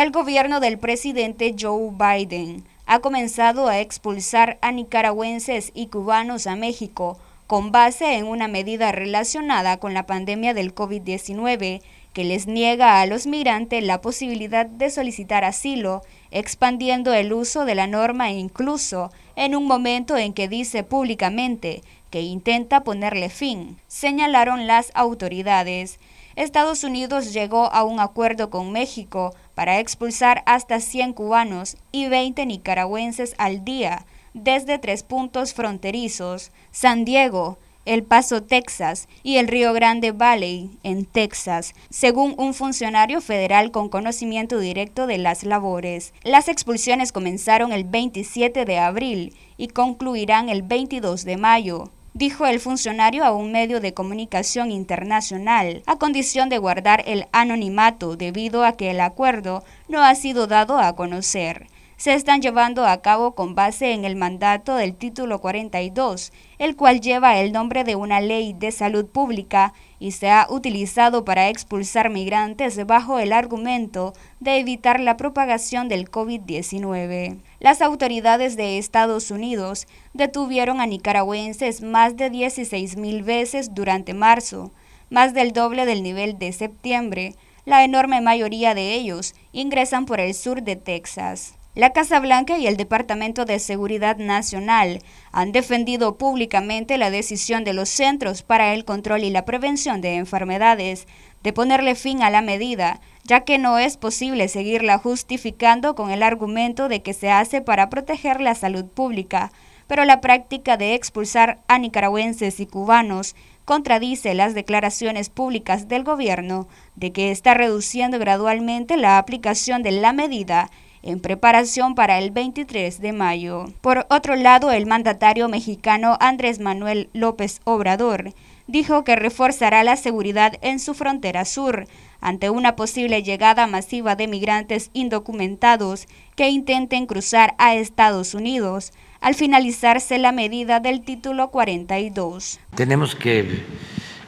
El gobierno del presidente Joe Biden ha comenzado a expulsar a nicaragüenses y cubanos a México con base en una medida relacionada con la pandemia del COVID-19 que les niega a los migrantes la posibilidad de solicitar asilo, expandiendo el uso de la norma e incluso en un momento en que dice públicamente que intenta ponerle fin, señalaron las autoridades. Estados Unidos llegó a un acuerdo con México para expulsar hasta 100 cubanos y 20 nicaragüenses al día, desde tres puntos fronterizos, San Diego, El Paso, Texas y el Río Grande Valley, en Texas, según un funcionario federal con conocimiento directo de las labores. Las expulsiones comenzaron el 27 de abril y concluirán el 22 de mayo dijo el funcionario a un medio de comunicación internacional, a condición de guardar el anonimato debido a que el acuerdo no ha sido dado a conocer se están llevando a cabo con base en el mandato del título 42, el cual lleva el nombre de una ley de salud pública y se ha utilizado para expulsar migrantes bajo el argumento de evitar la propagación del COVID-19. Las autoridades de Estados Unidos detuvieron a nicaragüenses más de 16.000 veces durante marzo, más del doble del nivel de septiembre. La enorme mayoría de ellos ingresan por el sur de Texas. La Casa Blanca y el Departamento de Seguridad Nacional han defendido públicamente la decisión de los Centros para el Control y la Prevención de Enfermedades de ponerle fin a la medida, ya que no es posible seguirla justificando con el argumento de que se hace para proteger la salud pública, pero la práctica de expulsar a nicaragüenses y cubanos contradice las declaraciones públicas del gobierno de que está reduciendo gradualmente la aplicación de la medida en preparación para el 23 de mayo. Por otro lado, el mandatario mexicano Andrés Manuel López Obrador dijo que reforzará la seguridad en su frontera sur ante una posible llegada masiva de migrantes indocumentados que intenten cruzar a Estados Unidos al finalizarse la medida del título 42. Tenemos que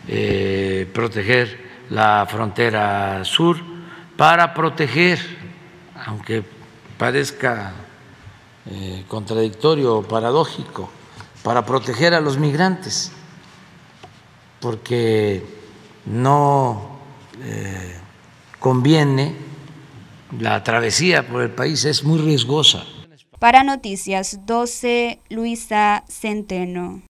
eh, proteger la frontera sur para proteger, aunque parezca eh, contradictorio o paradójico, para proteger a los migrantes, porque no eh, conviene la travesía por el país, es muy riesgosa. Para Noticias 12, Luisa Centeno.